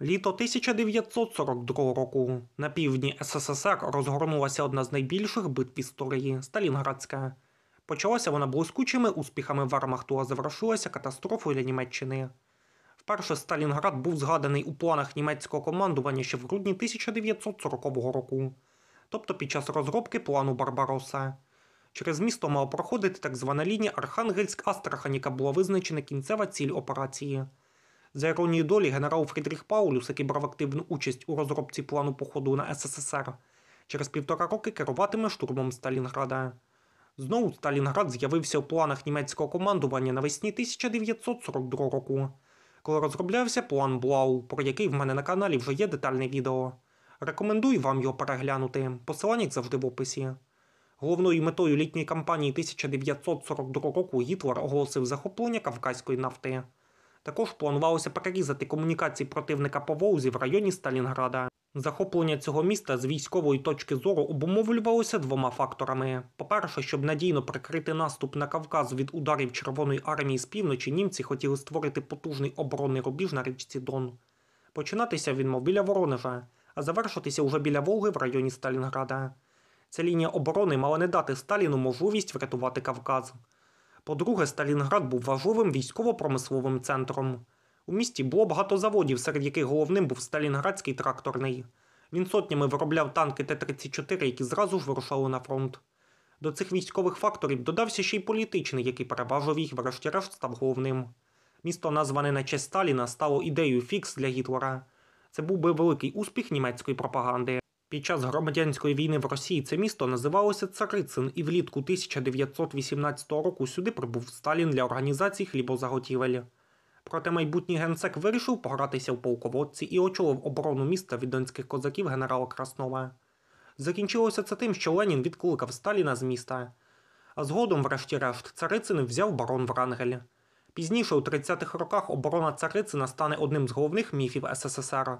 Літо 1942 року на півдні СССР розгорнулася одна з найбільших битв історії Сталінградська. Почалася вона блискучими успіхами вермахту, а завершилася катастрофою для Німеччини. Вперше Сталінград був згаданий у планах німецького командування ще в грудні 1940 року, тобто під час розробки плану Барбароса. Через місто мала проходити так звана лінія Архангельськ-Астрахань, яка була визначена кінцева ціль операції. За іронією долі, генерал Фрідріх Паулюс, який брав активну участь у розробці плану походу на СССР, через півтора роки керуватиме штурмом Сталінграда. Знову Сталінград з'явився у планах німецького командування навесні 1942 року, коли розроблявся план Блау, про який в мене на каналі вже є детальне відео. Рекомендую вам його переглянути, посилання завжди в описі. Головною метою літньої кампанії 1942 року Гітлер оголосив захоплення кавказької нафти. Також планувалося перерізати комунікації противника по Волзі в районі Сталінграда. Захоплення цього міста з військової точки зору обумовлювалося двома факторами: по-перше, щоб надійно прикрити наступ на Кавказ від ударів Червоної армії з півночі, німці хотіли створити потужний оборонний рубіж на річці Дон. Починатися він мав біля Воронежа, а завершитися уже біля Волги в районі Сталінграда. Ця лінія оборони мала не дати Сталіну можливість врятувати Кавказ. По-друге, Сталінград був важливим військово-промисловим центром. У місті було багато заводів, серед яких головним був Сталінградський тракторний. Він сотнями виробляв танки Т-34, які зразу ж вирушали на фронт. До цих військових факторів додався ще й політичний, який переважив їх, врешті-решт став головним. Місто, назване на честь Сталіна, стало ідеєю фікс для Гітлера. Це був би великий успіх німецької пропаганди. Під час громадянської війни в Росії це місто називалося Царицин, і влітку 1918 року сюди прибув Сталін для організації хлібозаготівелі. Проте майбутній генсек вирішив погратися в полководці і очолив оборону міста від донських козаків генерала Краснова. Закінчилося це тим, що Ленін відкликав Сталіна з міста. А згодом, врешті-решт, Царицин взяв барон Врангель. Пізніше у 30-х роках оборона Царицина стане одним з головних міфів СССР.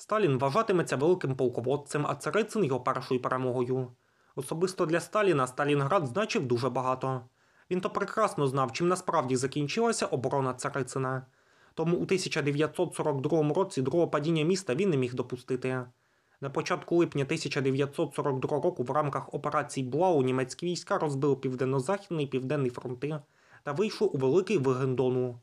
Сталін вважатиметься великим полководцем, а Царицин його першою перемогою. Особисто для Сталіна Сталінград значив дуже багато. Він то прекрасно знав, чим насправді закінчилася оборона Царицина. Тому у 1942 році другого падіння міста він не міг допустити. На початку липня 1942 року в рамках операції Блау німецькі війська розбили південно-західний і південний фронти та вийшли у великий Вигендону.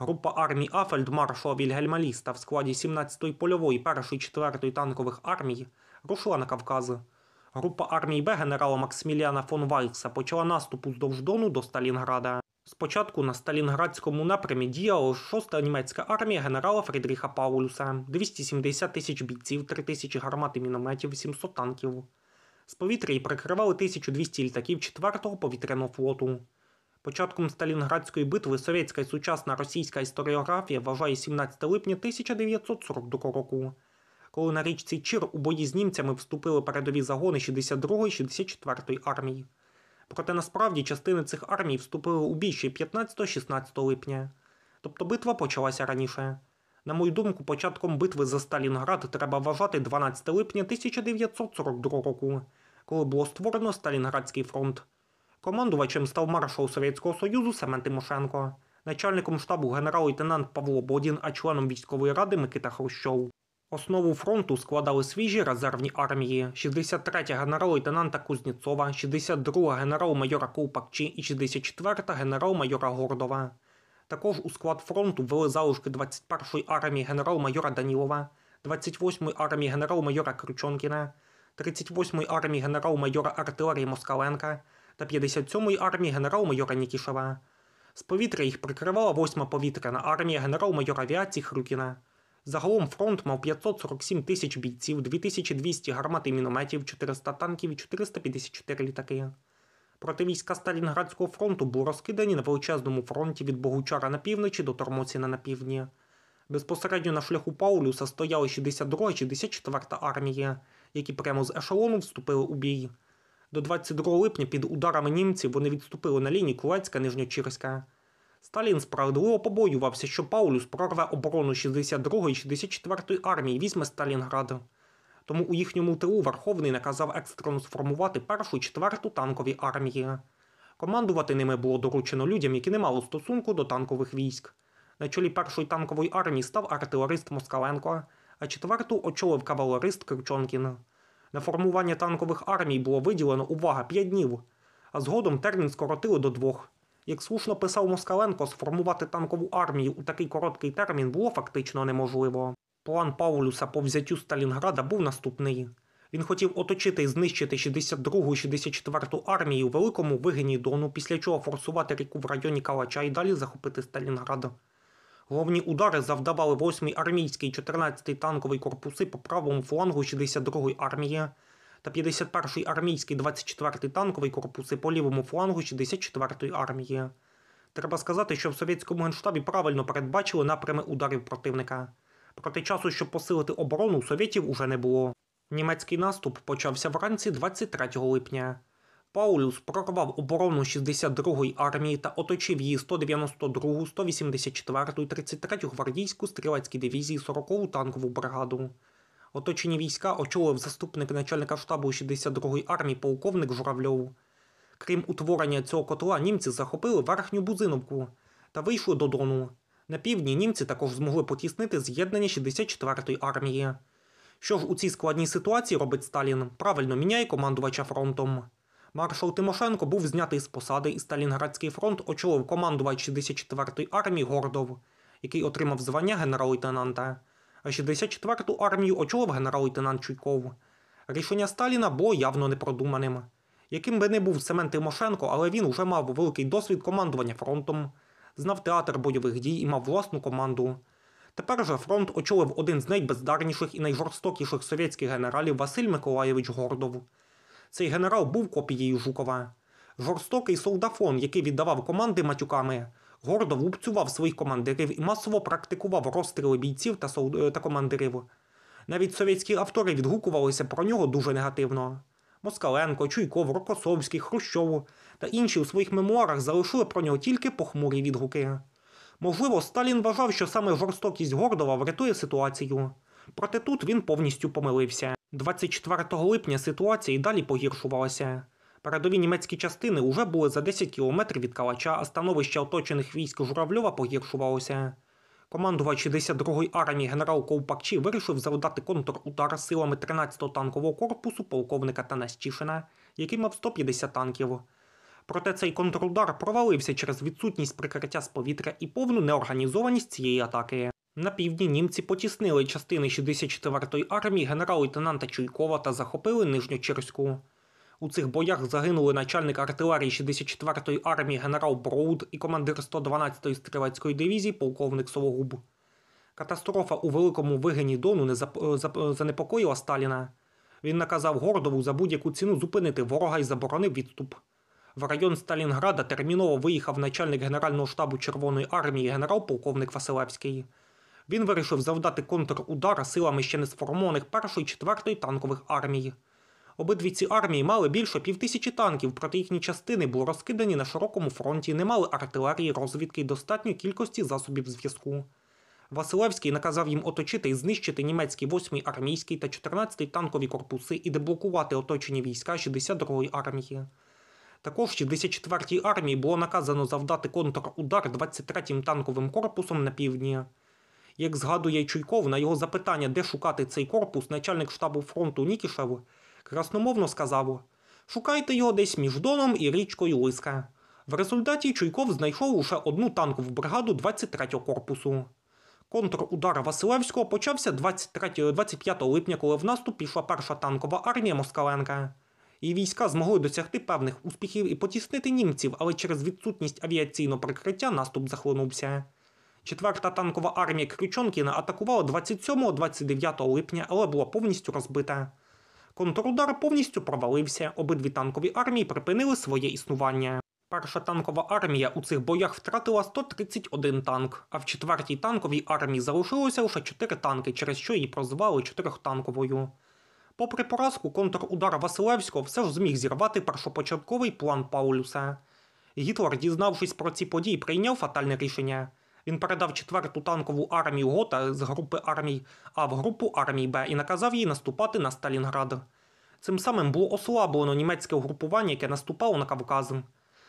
Група армій А фельдмаршала Вільгельма Ліста в складі 17-ї польової, 1-ї, 4-ї танкових армій рушила на Кавказ. Група армій Б генерала Максиміліана фон Вайкса почала наступ уздовж Дону до Сталінграда. Спочатку на Сталінградському напрямі діяла 6-та німецька армія генерала Фрідріха Паулюса, 270 тисяч бійців, 3 тисячі гармат і мінометів, 700 танків. З повітря її прикривали 1200 літаків 4-го повітряного флоту. Початком Сталінградської битви совєтська і сучасна російська історіографія вважає 17 липня 1942 року, коли на річці Чір у бої з німцями вступили передові загони 62 ї 64 ї армії. Проте насправді частини цих армій вступили у бій ще 15-16 липня. Тобто битва почалася раніше. На мою думку, початком битви за Сталінград треба вважати 12 липня 1942 року, коли було створено Сталінградський фронт. Командувачем став маршал Совєтського Союзу Семен Тимошенко, начальником штабу генерал-лейтенант Павло Бодін, а членом військової ради Микита Хрущов. Основу фронту складали свіжі резервні армії: 63-я генерал-лейтенанта Кузнєцова, 62-га генерал-майора Ковпакчі і 64-та генерал-майора Гордова. Також у склад фронту ввели залишки 21-ї армії генерал-майора Данілова, 28-ї армії генерал-майора Крючонкіна, 38-ї армії генерал-майора артилерії Москаленка та 57-ї армії генерал-майора Нікішева. З повітря їх прикривала 8-ма повітряна армія генерал-майора авіації Хрукіна. Загалом фронт мав 547 тисяч бійців, 2200 гармат і мінометів, 400 танків і 454 літаки. Проти війська Сталінградського фронту були розкидані на величезному фронті від Богучара на півночі до Тормоціна на півдні. Безпосередньо на шляху Паулюса стояли 62-64 армії, які прямо з ешелону вступили у бій. До 22 липня під ударами німців вони відступили на лінії Кулецька Нижньочірська. Сталін справедливо побоювався, що Паулюс прорве оборону 62 ї і 64 ї армії візьме Сталінград. Тому у їхньому тилу Верховний наказав екстрено сформувати першу і четверту танкові армії. Командувати ними було доручено людям, які не мали стосунку до танкових військ. На чолі першої танкової армії став артилерист Москаленко, а четверту очолив кавалерист Кирчонкін. На формування танкових армій було виділено увага 5 днів, а згодом термін скоротили до двох. Як слушно писав Москаленко, сформувати танкову армію у такий короткий термін було фактично неможливо. План Паулюса по взяттю Сталінграда був наступний. Він хотів оточити і знищити 62-ту 64-ту армію у великому вигині Дону, після чого форсувати ріку в районі Калача і далі захопити Сталінград. Головні удари завдавали 8-й армійський 14-й танковий корпуси по правому флангу 62-ї армії та 51-й армійський 24-й танковий корпуси по лівому флангу 64-ї армії. Треба сказати, що в совєтському генштабі правильно передбачили напрями ударів противника. Проте часу, щоб посилити оборону, совєтів уже не було. Німецький наступ почався вранці 23 липня. Паулюс прорвав оборону 62-ї армії та оточив її 192-гу, 184-ту і 33 ту гвардійську стрілецькій дивізії 40-ту танкову бригаду. Оточені війська очолив заступник начальника штабу 62-ї армії полковник Журавльов. Крім утворення цього котла, німці захопили верхню Бузиновку та вийшли до Дону. На півдні німці також змогли потіснити з'єднання 64-ї армії. Що ж у цій складній ситуації робить Сталін? Правильно міняє командувача фронтом. Маршал Тимошенко був знятий з посади, і Сталінградський фронт очолив командувач 64-ї армії Гордов, який отримав звання генерал-лейтенанта. А 64-ту армію очолив генерал-лейтенант Чуйков. Рішення Сталіна було явно непродуманим. Яким би не був Семен Тимошенко, але він уже мав великий досвід командування фронтом, знав театр бойових дій і мав власну команду. Тепер же фронт очолив один з найбездарніших і найжорстокіших совєтських генералів Василь Миколаєвич Гордов. Цей генерал був копією Жукова. Жорстокий солдафон, який віддавав команди матюками, гордо лупцював своїх командирів і масово практикував розстріли бійців та, солд... Е, та командирів. Навіть совєтські автори відгукувалися про нього дуже негативно. Москаленко, Чуйков, Рокосовський, Хрущов та інші у своїх мемуарах залишили про нього тільки похмурі відгуки. Можливо, Сталін вважав, що саме жорстокість Гордова врятує ситуацію, проте тут він повністю помилився. 24 липня ситуація і далі погіршувалася. Передові німецькі частини уже були за 10 кілометрів від калача, а становище оточених військ журавльова погіршувалося. Командувач 62-ї армії генерал Ковпакчі вирішив завдати контрудар силами 13-го танкового корпусу полковника Танастішина, який мав 150 танків. Проте цей контрудар провалився через відсутність прикриття з повітря і повну неорганізованість цієї атаки. На півдні німці потіснили частини 64-ї армії генерал-лейтенанта Чуйкова та захопили Нижню Черську. У цих боях загинули начальник артилерії 64-ї армії генерал Броуд і командир 112-ї стрілецької дивізії полковник Сологуб. Катастрофа у великому вигині Дону не е, е, занепокоїла Сталіна. Він наказав Гордову за будь-яку ціну зупинити ворога і заборонив відступ. В район Сталінграда терміново виїхав начальник Генерального штабу Червоної армії генерал-полковник Василевський. Він вирішив завдати контрудар силами ще не сформованих першої, четвертої танкових армій. Обидві ці армії мали більше півтисячі танків, проте їхні частини були розкидані на широкому фронті, не мали артилерії, розвідки і достатньої кількості засобів зв'язку. Василевський наказав їм оточити і знищити німецькі 8-й армійський та 14-й танкові корпуси і деблокувати оточені війська 62-ї армії. Також 64-й армії було наказано завдати контрудар 23-м танковим корпусом на півдні. Як згадує Чуйков, на його запитання, де шукати цей корпус, начальник штабу фронту Нікішев красномовно сказав: Шукайте його десь між доном і річкою Лиска. В результаті Чуйков знайшов лише одну танкову бригаду 23-го корпусу. Контрудар Василевського почався 23 25 липня, коли в наступ пішла перша танкова армія Москаленка. Її війська змогли досягти певних успіхів і потіснити німців, але через відсутність авіаційного прикриття наступ захлинувся. Четверта танкова армія Крючонкіна атакувала 27-29 липня, але була повністю розбита. Контрудар повністю провалився. Обидві танкові армії припинили своє існування. Перша танкова армія у цих боях втратила 131 танк, а в четвертій танковій армії залишилося лише 4 танки, через що її прозвали чотирьохтанковою. Попри поразку, контрудар Василевського все ж зміг зірвати першопочатковий план Паулюса. Гітлер, дізнавшись про ці події, прийняв фатальне рішення. Він передав четверту танкову армію Гота з групи армій А в групу армій Б і наказав їй наступати на Сталінград. Цим самим було ослаблено німецьке угрупування, яке наступало на Кавказ.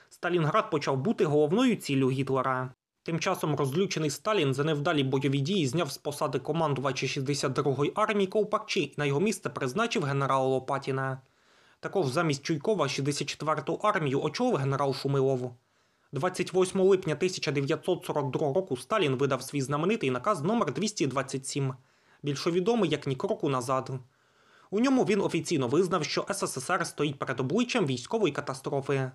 Сталінград почав бути головною ціллю Гітлера. Тим часом розлючений Сталін за невдалі бойові дії зняв з посади командувача 62-ї армії Ковпакчі і на його місце призначив генерала Лопатіна. Також замість Чуйкова 64-ту армію очолив генерал Шумилову. 28 липня 1942 року Сталін видав свій знаменитий наказ номер 227 більш відомий як «Ні кроку назад. У ньому він офіційно визнав, що СССР стоїть перед обличчям військової катастрофи.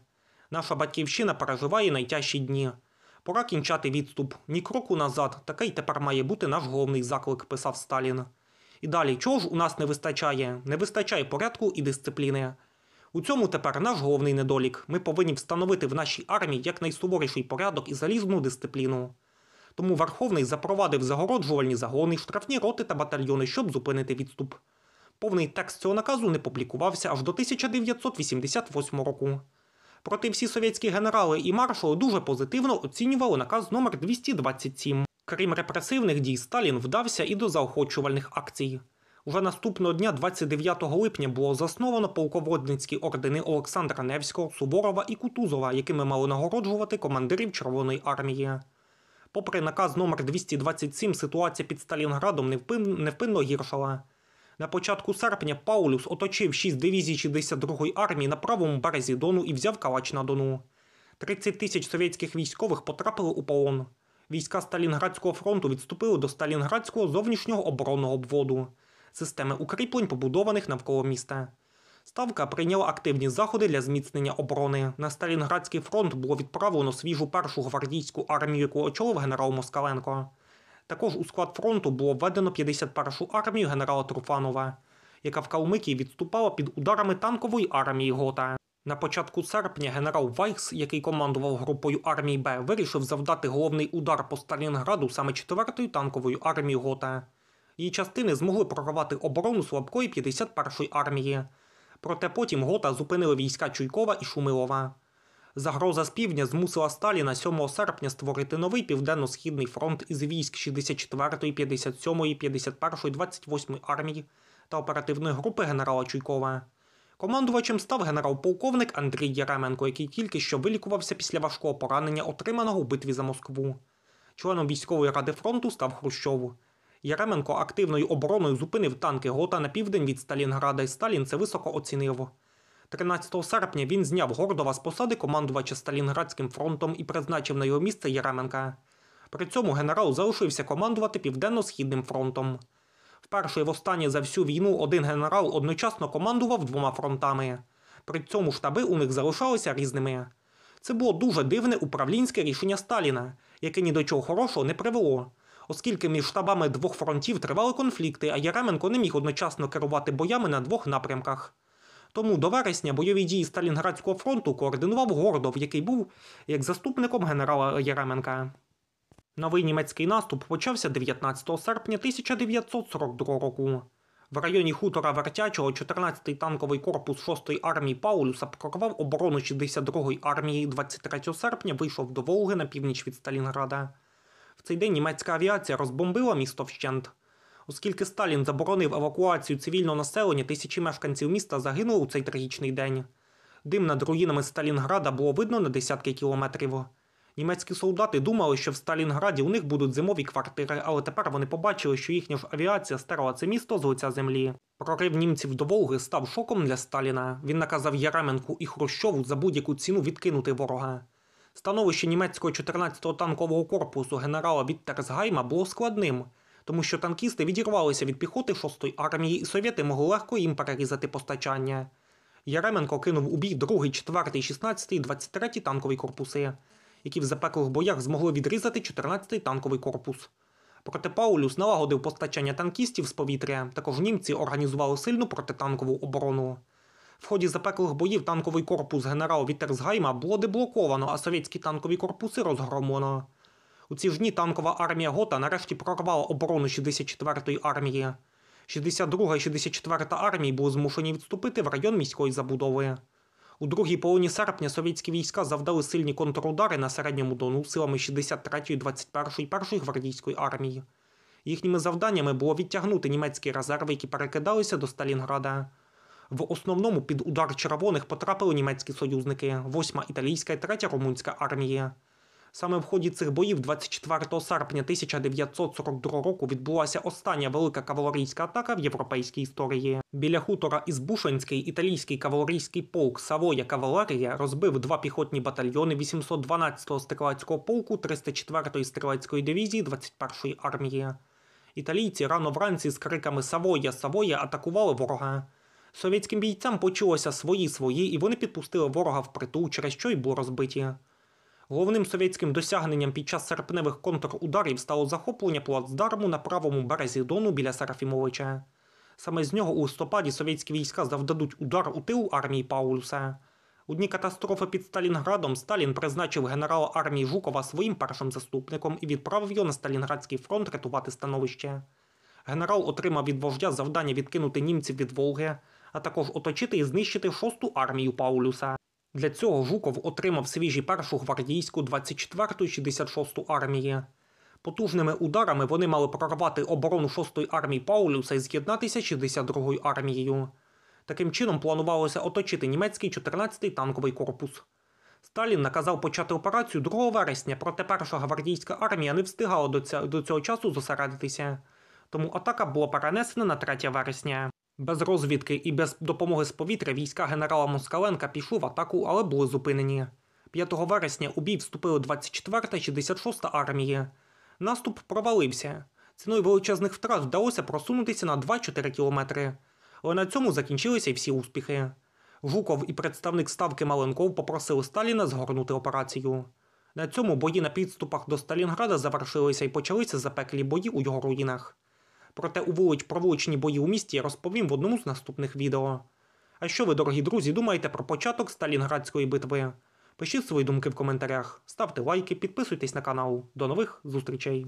Наша батьківщина переживає найтяжчі дні. Пора кінчати відступ. Ні кроку назад. Такий тепер має бути наш головний заклик, писав Сталін. І далі чого ж у нас не вистачає? Не вистачає порядку і дисципліни. У цьому тепер наш головний недолік. Ми повинні встановити в нашій армії як найсуворіший порядок і залізну дисципліну. Тому Верховний запровадив загороджувальні загони, штрафні роти та батальйони, щоб зупинити відступ. Повний текст цього наказу не публікувався аж до 1988 року. Проте всі совєтські генерали і маршали дуже позитивно оцінювали наказ номер 227 Крім репресивних дій, Сталін вдався і до заохочувальних акцій. Уже наступного дня, 29 липня, було засновано полководницькі ордени Олександра Невського, Суворова і Кутузова, якими мали нагороджувати командирів Червоної армії. Попри наказ номер 227 ситуація під Сталінградом невпинно гіршала. На початку серпня Паулюс оточив 6 дивізій 62-ї армії на правому березі Дону і взяв Калач на Дону. 30 тисяч совєтських військових потрапили у полон. Війська Сталінградського фронту відступили до Сталінградського зовнішнього оборонного обводу системи укріплень, побудованих навколо міста. Ставка прийняла активні заходи для зміцнення оборони. На Сталінградський фронт було відправлено свіжу першу гвардійську армію, яку очолив генерал Москаленко. Також у склад фронту було введено 51-шу армію генерала Труфанова, яка в Калмикії відступала під ударами танкової армії Гота. На початку серпня генерал Вайкс, який командував групою армії Б, вирішив завдати головний удар по Сталінграду саме 4-ю танковою армією Гота. Її частини змогли прорвати оборону слабкої 51-ї армії. Проте потім гота зупинили війська Чуйкова і Шумилова. Загроза з півдня змусила Сталіна 7 серпня створити новий південно-східний фронт із військ 64-ї, 57-ї, 51-ї, 28-ї армій та оперативної групи генерала Чуйкова. Командувачем став генерал-полковник Андрій Єременко, який тільки що вилікувався після важкого поранення, отриманого у битві за Москву. Членом військової ради фронту став Хрущов. Яременко активною обороною зупинив танки Гота на південь від Сталінграда, і Сталін це високо оцінив. 13 серпня він зняв Гордова з посади командувача Сталінградським фронтом і призначив на його місце Яременка. При цьому генерал залишився командувати Південно-Східним фронтом. Вперше і востаннє за всю війну один генерал одночасно командував двома фронтами. При цьому штаби у них залишалися різними. Це було дуже дивне управлінське рішення Сталіна, яке ні до чого хорошого не привело оскільки між штабами двох фронтів тривали конфлікти, а Яременко не міг одночасно керувати боями на двох напрямках. Тому до вересня бойові дії Сталінградського фронту координував Гордов, який був як заступником генерала Яременка. Новий німецький наступ почався 19 серпня 1942 року. В районі хутора Вертячого 14-й танковий корпус 6-ї армії Паулюса прорвав оборону 62-ї армії 23 серпня вийшов до Волги на північ від Сталінграда цей день німецька авіація розбомбила місто вщент. Оскільки Сталін заборонив евакуацію цивільного населення, тисячі мешканців міста загинули у цей трагічний день. Дим над руїнами Сталінграда було видно на десятки кілометрів. Німецькі солдати думали, що в Сталінграді у них будуть зимові квартири, але тепер вони побачили, що їхня ж авіація стерла це місто з лиця землі. Прорив німців до Волги став шоком для Сталіна. Він наказав Яременку і Хрущову за будь-яку ціну відкинути ворога. Становище німецького 14-го танкового корпусу генерала Віттерсгайма було складним, тому що танкісти відірвалися від піхоти 6-ї армії, і совєти могли легко їм перерізати постачання. Яременко кинув у бій 2-й, 4-й, 16-й, 23-й танкові корпуси, які в запеклих боях змогли відрізати 14-й танковий корпус. Проте Паулюс налагодив постачання танкістів з повітря. Також німці організували сильну протитанкову оборону. В ході запеклих боїв танковий корпус генерал Вітерсгайма було деблоковано, а совєтські танкові корпуси розгромлено. У ці ж дні танкова армія Гота нарешті прорвала оборону 64-ї армії. 62 і 64 та армії були змушені відступити в район міської забудови. У другій половині серпня совєтські війська завдали сильні контрудари на середньому дону силами 63-ї, 21-ї, 1-ї гвардійської армії. Їхніми завданнями було відтягнути німецькі резерви, які перекидалися до Сталінграда. В основному під удар червоних потрапили німецькі союзники, 8 італійська і 3 румунська армії. Саме в ході цих боїв 24 серпня 1942 року відбулася остання велика кавалерійська атака в європейській історії. Біля хутора Ізбушинський італійський кавалерійський полк Савоя Кавалерія розбив два піхотні батальйони 812-го стрілецького полку, 304-ї стрілецької дивізії 21-ї армії. Італійці рано вранці з криками Савоя Савоя атакували ворога. Совєтським бійцям почулося свої свої, і вони підпустили ворога в притул, через що й було розбиті. Головним совєтським досягненням під час серпневих контрударів стало захоплення плацдарму на правому березі Дону біля Серафімовича. Саме з нього у листопаді совєтські війська завдадуть удар у тил армії Паулюса. У дні катастрофи під Сталінградом Сталін призначив генерала армії Жукова своїм першим заступником і відправив його на Сталінградський фронт рятувати становище. Генерал отримав від вождя завдання відкинути німців від Волги, а також оточити і знищити шосту армію Паулюса. Для цього Жуков отримав свіжі першу гвардійську 24-ту 66-ту армії. Потужними ударами вони мали прорвати оборону 6-ї армії Паулюса і з'єднатися з 62-ю армією. Таким чином планувалося оточити німецький 14-й танковий корпус. Сталін наказав почати операцію 2 вересня, проте перша гвардійська армія не встигала до цього часу зосередитися. Тому атака була перенесена на 3 вересня. Без розвідки і без допомоги з повітря війська генерала Москаленка пішли в атаку, але були зупинені. 5 вересня у бій вступили 24-та 66-та армії. Наступ провалився. Ціною величезних втрат вдалося просунутися на 2-4 кілометри. Але на цьому закінчилися й всі успіхи. Жуков і представник ставки Маленков попросили Сталіна згорнути операцію. На цьому бої на підступах до Сталінграда завершилися і почалися запеклі бої у його руїнах. Проте у волить провуличні бої у місті я розповім в одному з наступних відео. А що ви, дорогі друзі, думаєте про початок Сталінградської битви? Пишіть свої думки в коментарях, ставте лайки, підписуйтесь на канал. До нових зустрічей!